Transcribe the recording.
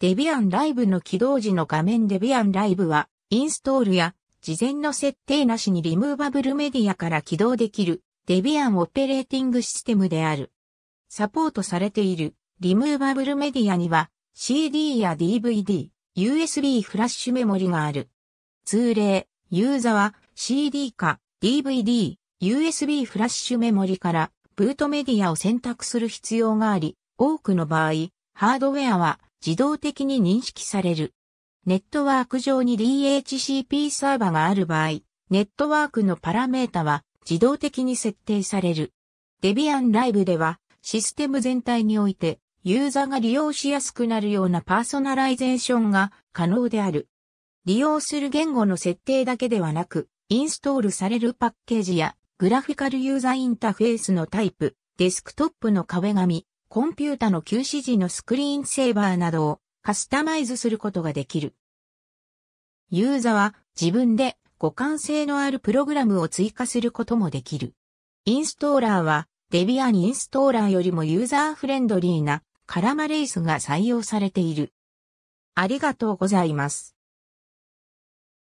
デビアンライブの起動時の画面デビアンライブは、インストールや、事前の設定なしにリムーバブルメディアから起動できる、デビアンオペレーティングシステムである。サポートされている、リムーバブルメディアには、CD や DVD、USB フラッシュメモリがある。通例、ユーザは CD か DVD、USB フラッシュメモリからブートメディアを選択する必要があり、多くの場合、ハードウェアは自動的に認識される。ネットワーク上に DHCP サーバがある場合、ネットワークのパラメータは自動的に設定される。デビアンライブではシステム全体においてユーザーが利用しやすくなるようなパーソナライゼーションが可能である。利用する言語の設定だけではなく、インストールされるパッケージやグラフィカルユーザーインターフェースのタイプ、デスクトップの壁紙、コンピュータの休止時のスクリーンセーバーなどをカスタマイズすることができる。ユーザは自分で互換性のあるプログラムを追加することもできる。インストーラーはデビアンインストーラーよりもユーザーフレンドリーなカラマレイスが採用されている。ありがとうございます。